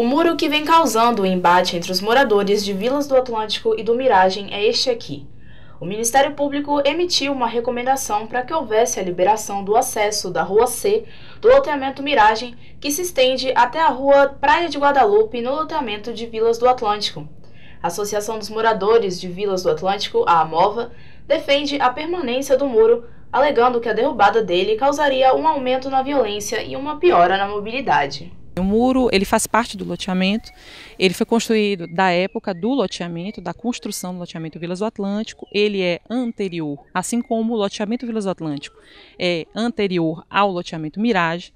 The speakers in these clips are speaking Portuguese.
O muro que vem causando o embate entre os moradores de Vilas do Atlântico e do Miragem é este aqui. O Ministério Público emitiu uma recomendação para que houvesse a liberação do acesso da Rua C do loteamento Miragem, que se estende até a Rua Praia de Guadalupe no loteamento de Vilas do Atlântico. A Associação dos Moradores de Vilas do Atlântico, a AMOVA, defende a permanência do muro, alegando que a derrubada dele causaria um aumento na violência e uma piora na mobilidade. O muro ele faz parte do loteamento, ele foi construído da época do loteamento, da construção do loteamento Vilas do Atlântico, ele é anterior, assim como o loteamento Vilas do Atlântico é anterior ao loteamento Mirage,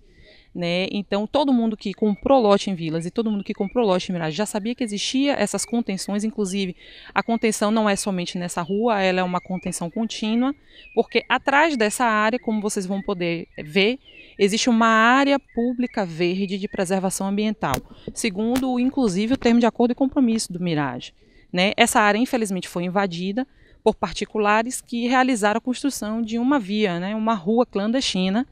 né? Então todo mundo que comprou lote em Vilas e todo mundo que comprou lote em Mirage já sabia que existia essas contenções, inclusive a contenção não é somente nessa rua, ela é uma contenção contínua, porque atrás dessa área, como vocês vão poder ver, existe uma área pública verde de preservação ambiental, segundo inclusive o termo de acordo e compromisso do Mirage. Né? Essa área, infelizmente, foi invadida por particulares que realizaram a construção de uma via, né? uma rua clandestina,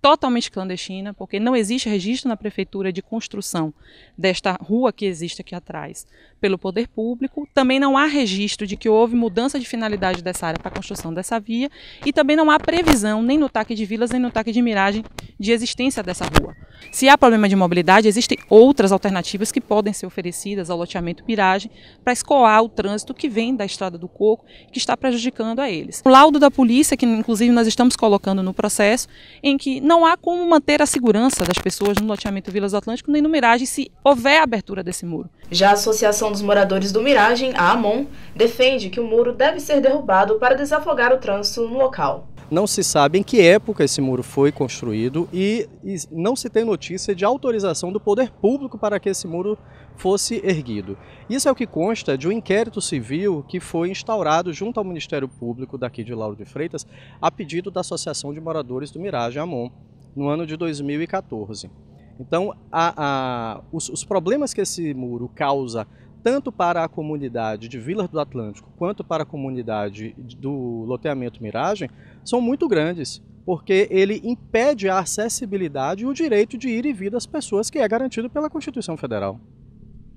totalmente clandestina, porque não existe registro na prefeitura de construção desta rua que existe aqui atrás pelo poder público. Também não há registro de que houve mudança de finalidade dessa área para a construção dessa via e também não há previsão nem no TAC de Vilas nem no TAC de Miragem de existência dessa rua. Se há problema de mobilidade, existem outras alternativas que podem ser oferecidas ao loteamento Miragem para escoar o trânsito que vem da Estrada do Coco, que está prejudicando a eles. O laudo da polícia, que inclusive nós estamos colocando no processo, em que não há como manter a segurança das pessoas no loteamento Vilas Atlântico nem no Miragem se houver abertura desse muro. Já a Associação dos Moradores do Miragem, a AMON, defende que o muro deve ser derrubado para desafogar o trânsito no local. Não se sabe em que época esse muro foi construído e, e não se tem notícia de autorização do poder público para que esse muro fosse erguido. Isso é o que consta de um inquérito civil que foi instaurado junto ao Ministério Público daqui de Lauro de Freitas a pedido da Associação de Moradores do Mirage Amon no ano de 2014. Então, a, a, os, os problemas que esse muro causa tanto para a comunidade de Vila do Atlântico quanto para a comunidade do loteamento Miragem, são muito grandes, porque ele impede a acessibilidade e o direito de ir e vir das pessoas que é garantido pela Constituição Federal.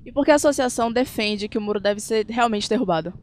E por que a associação defende que o muro deve ser realmente derrubado?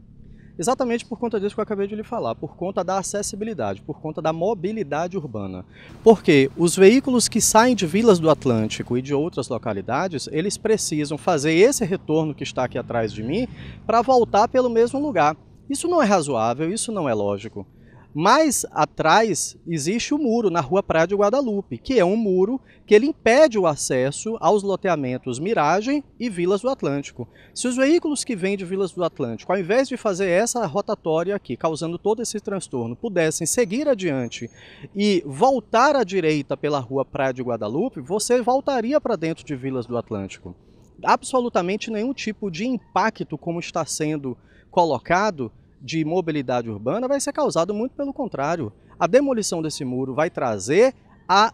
Exatamente por conta disso que eu acabei de lhe falar, por conta da acessibilidade, por conta da mobilidade urbana. Porque os veículos que saem de vilas do Atlântico e de outras localidades, eles precisam fazer esse retorno que está aqui atrás de mim para voltar pelo mesmo lugar. Isso não é razoável, isso não é lógico. Mais atrás existe o muro na Rua Praia de Guadalupe, que é um muro que ele impede o acesso aos loteamentos Miragem e Vilas do Atlântico. Se os veículos que vêm de Vilas do Atlântico, ao invés de fazer essa rotatória aqui, causando todo esse transtorno, pudessem seguir adiante e voltar à direita pela Rua Praia de Guadalupe, você voltaria para dentro de Vilas do Atlântico. Absolutamente nenhum tipo de impacto como está sendo colocado de mobilidade urbana vai ser causado muito pelo contrário. A demolição desse muro vai trazer a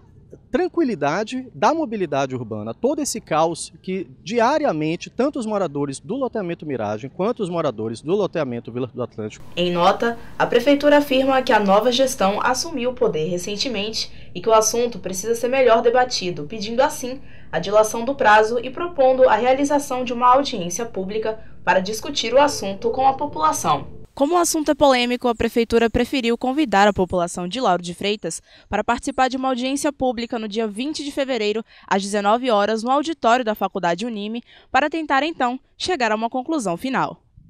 tranquilidade da mobilidade urbana, todo esse caos que diariamente tanto os moradores do loteamento Miragem quanto os moradores do loteamento Vila do Atlântico. Em nota, a prefeitura afirma que a nova gestão assumiu o poder recentemente e que o assunto precisa ser melhor debatido, pedindo assim a dilação do prazo e propondo a realização de uma audiência pública para discutir o assunto com a população. Como o assunto é polêmico, a prefeitura preferiu convidar a população de Lauro de Freitas para participar de uma audiência pública no dia 20 de fevereiro, às 19 horas, no auditório da Faculdade Unime, para tentar então chegar a uma conclusão final.